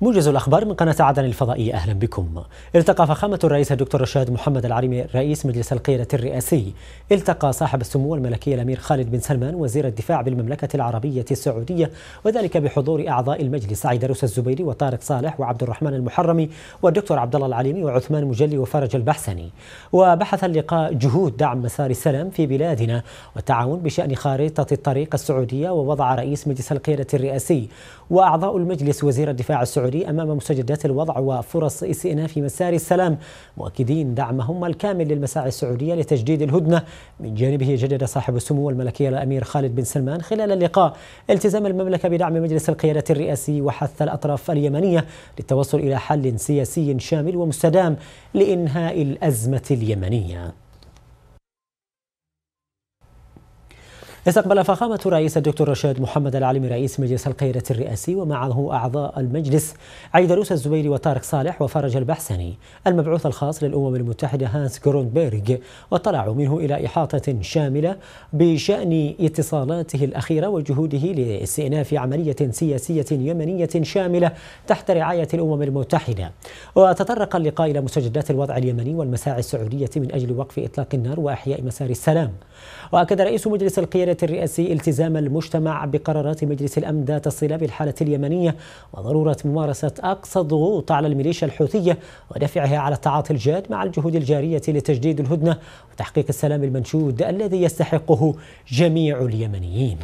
موجز الأخبار من قناة عدن الفضائية أهلا بكم التقى فخامة الرئيس الدكتور رشاد محمد العريمي رئيس مجلس القيادة الرئاسي التقى صاحب السمو الملكي الأمير خالد بن سلمان وزير الدفاع بالمملكة العربية السعودية وذلك بحضور أعضاء المجلس عيدروس الزبيدي وطارق صالح وعبد الرحمن المحرمي والدكتور عبد الله العليمي وعثمان مجلي وفرج البحسني وبحث اللقاء جهود دعم مسار السلام في بلادنا والتعاون بشأن خارطة الطريق السعودية ووضع رئيس مجلس القيادة الرئاسي وأعضاء المجلس وزير الدفاع السعودي السعودي أمام مستجدات الوضع وفرص إسئنا في مسار السلام مؤكدين دعمهم الكامل للمساعي السعودية لتجديد الهدنة من جانبه جدد صاحب السمو الملكية الأمير خالد بن سلمان خلال اللقاء التزام المملكة بدعم مجلس القيادة الرئاسي وحث الأطراف اليمنية للتوصل إلى حل سياسي شامل ومستدام لإنهاء الأزمة اليمنية استقبل فخامة رئيس الدكتور رشاد محمد العلمي رئيس مجلس القيادة الرئاسي ومعه أعضاء المجلس عيدروس الزبيري وطارق صالح وفرج البحسني المبعوث الخاص للأمم المتحدة هانس جرونبيرغ وطلعوا منه إلى إحاطة شاملة بشأن اتصالاته الأخيرة وجهوده لاستئناف عملية سياسية يمنية شاملة تحت رعاية الأمم المتحدة وتطرق اللقاء إلى مستجدات الوضع اليمني والمساعي السعودية من أجل وقف إطلاق النار وإحياء مسار السلام وأكد رئيس مجلس القيادة الرئاسي التزام المجتمع بقرارات مجلس الأمن ذات الصلة بالحالة اليمنية وضرورة ممارسة أقصى الضغوط على الميليشيا الحوثية ودفعها على التعاطي الجاد مع الجهود الجارية لتجديد الهدنة وتحقيق السلام المنشود الذي يستحقه جميع اليمنيين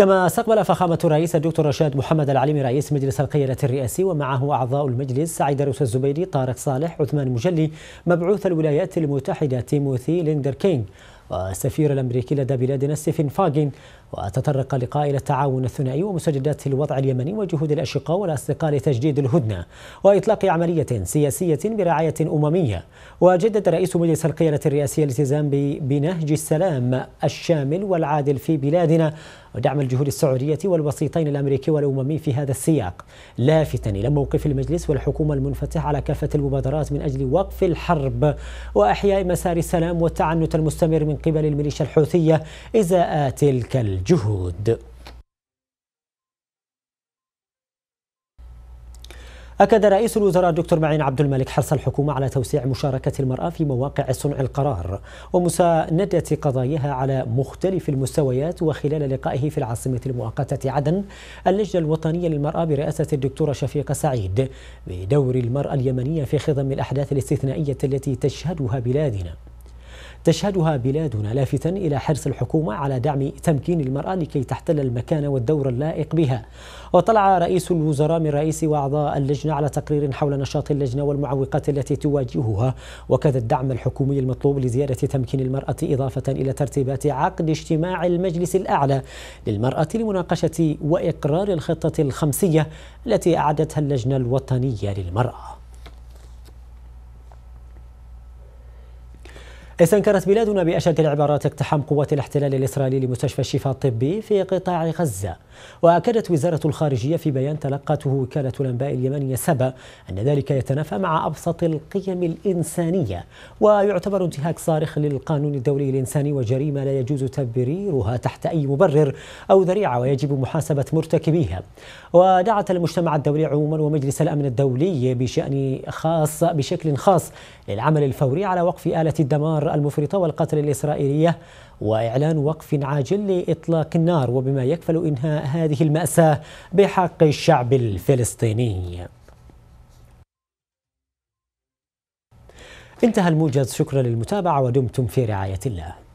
كما استقبل فخامة الرئيس الدكتور رشاد محمد العليمي رئيس مجلس القيادة الرئاسي ومعه أعضاء المجلس سعيد روس الزبيدي طارق صالح عثمان مجلي مبعوث الولايات المتحدة تيموثي ليندر كينغ والسفير الأمريكي لدى بلادنا ستيفن فاجن وتطرق لقاء إلى التعاون الثنائي ومسجدات الوضع اليمني وجهود الأشقاء والأصدقاء لتجديد الهدنة وإطلاق عملية سياسية برعاية أممية وجدد رئيس مجلس القيادة الرئاسية الالتزام بنهج السلام الشامل والعادل في بلادنا ودعم الجهود السعودية والوسيطين الأمريكي والأممي في هذا السياق لافتا إلى موقف المجلس والحكومة المنفتح على كافة المبادرات من أجل وقف الحرب وأحياء مسار السلام والتعنت المستمر من قبل الميليشيا الحوثية إزاء تلك الجهود أكد رئيس الوزراء الدكتور معين عبد الملك حرص الحكومة على توسيع مشاركة المرأة في مواقع صنع القرار ومساندة قضاياها على مختلف المستويات وخلال لقائه في العاصمة المؤقتة عدن اللجنة الوطنية للمرأة برئاسة الدكتورة شفيقة سعيد بدور المرأة اليمنية في خضم الأحداث الاستثنائية التي تشهدها بلادنا تشهدها بلادنا لافتا إلى حرص الحكومة على دعم تمكين المرأة لكي تحتل المكان والدور اللائق بها وطلع رئيس الوزراء من رئيس وأعضاء اللجنة على تقرير حول نشاط اللجنة والمعوقات التي تواجهها وكذا الدعم الحكومي المطلوب لزيادة تمكين المرأة إضافة إلى ترتيبات عقد اجتماع المجلس الأعلى للمرأة لمناقشة وإقرار الخطة الخمسية التي أعدتها اللجنة الوطنية للمرأة استنكرت بلادنا بأشد العبارات اقتحام قوات الاحتلال الإسرائيلي لمستشفى الشفاء الطبي في قطاع غزة وأكدت وزارة الخارجية في بيان تلقته وكالة الأنباء اليمنية سبا أن ذلك يتنافى مع أبسط القيم الإنسانية ويعتبر انتهاك صارخ للقانون الدولي الإنساني وجريمة لا يجوز تبريرها تحت أي مبرر أو ذريعة ويجب محاسبة مرتكبيها ودعت المجتمع الدولي عموما ومجلس الأمن الدولي بشأن خاص بشكل خاص للعمل الفوري على وقف آلة الدمار المفرطة والقتل الإسرائيلية وإعلان وقف عاجل لإطلاق النار وبما يكفل إنهاء هذه المأساة بحق الشعب الفلسطيني انتهى الموجز شكرا للمتابعة ودمتم في رعاية الله